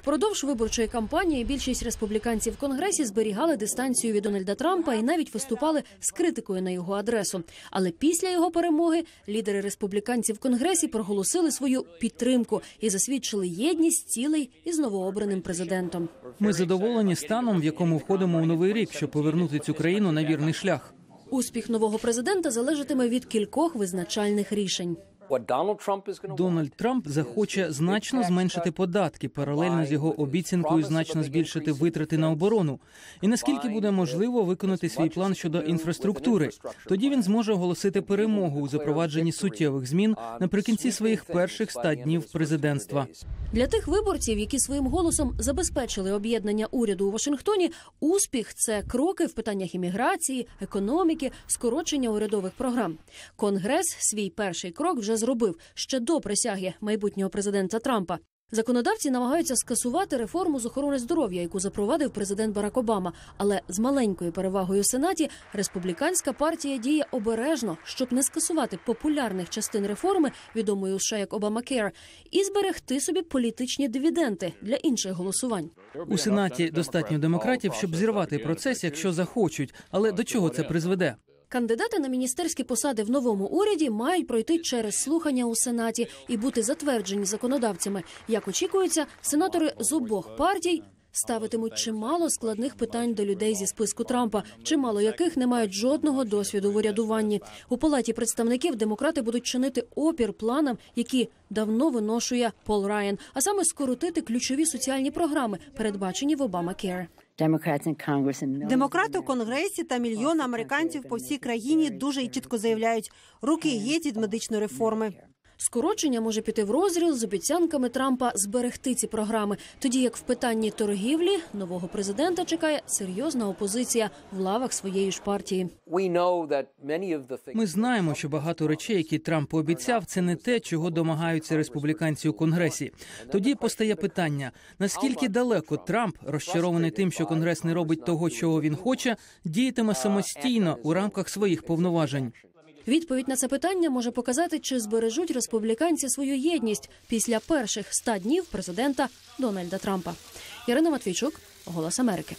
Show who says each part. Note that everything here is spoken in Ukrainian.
Speaker 1: Впродовж виборчої кампанії більшість республіканців в конгресі зберігали дистанцію від Дональда Трампа і навіть виступали з критикою на його адресу. Але після його перемоги лідери республіканців в конгресі проголосили свою підтримку і засвідчили єдність цілей із новообраним президентом.
Speaker 2: Ми задоволені станом, в якому входимо у новий рік, щоб повернути цю країну на вірний шлях.
Speaker 1: Успіх нового президента залежатиме від кількох визначальних рішень.
Speaker 2: Дональд Трамп захоче значно зменшити податки паралельно з його обіцянкою значно збільшити витрати на оборону. І наскільки буде можливо виконати свій план щодо інфраструктури, тоді він зможе оголосити перемогу у запровадженні суттєвих змін наприкінці своїх перших ста днів президентства.
Speaker 1: Для тих виборців, які своїм голосом забезпечили об'єднання уряду у Вашингтоні, успіх це кроки в питаннях імміграції, економіки, скорочення урядових програм. Конгрес свій перший крок вже зробив ще до присяги майбутнього президента Трампа. Законодавці намагаються скасувати реформу з охорони здоров'я, яку запровадив президент Барак Обама. Але з маленькою перевагою в сенаті республіканська партія діє обережно, щоб не скасувати популярних частин реформи, відомої у США як Обамакер, і зберегти собі політичні дивіденти для інших голосувань.
Speaker 2: У сенаті достатньо демократів, щоб зірвати процес, якщо захочуть. Але до чого це призведе?
Speaker 1: Кандидати на міністерські посади в новому уряді мають пройти через слухання у сенаті і бути затверджені законодавцями. Як очікується, сенатори з обох партій ставитимуть чимало складних питань до людей зі списку Трампа, чимало яких не мають жодного досвіду в урядуванні. У палаті представників демократи будуть чинити опір планам, які давно виношує Пол Райан, а саме скоротити ключові соціальні програми, передбачені в Обама Кер. Демократи у конгресі та мільйон американців по всій країні дуже і чітко заявляють, руки є від медичної реформи. Скорочення може піти в розріз з обіцянками Трампа зберегти ці програми, тоді як в питанні торгівлі нового президента чекає серйозна опозиція в лавах своєї ж партії.
Speaker 2: Ми знаємо, що багато речей, які Трамп обіцяв, це не те, чого домагаються республіканці у конгресі. Тоді постає питання: наскільки далеко Трамп розчарований тим, що конгрес не робить того, чого він хоче, діятиме самостійно у рамках своїх повноважень.
Speaker 1: Відповідь на це питання може показати, чи збережуть республіканці свою єдність після перших ста днів президента Дональда Трампа. Ірина Матвійчук, Голос Америки.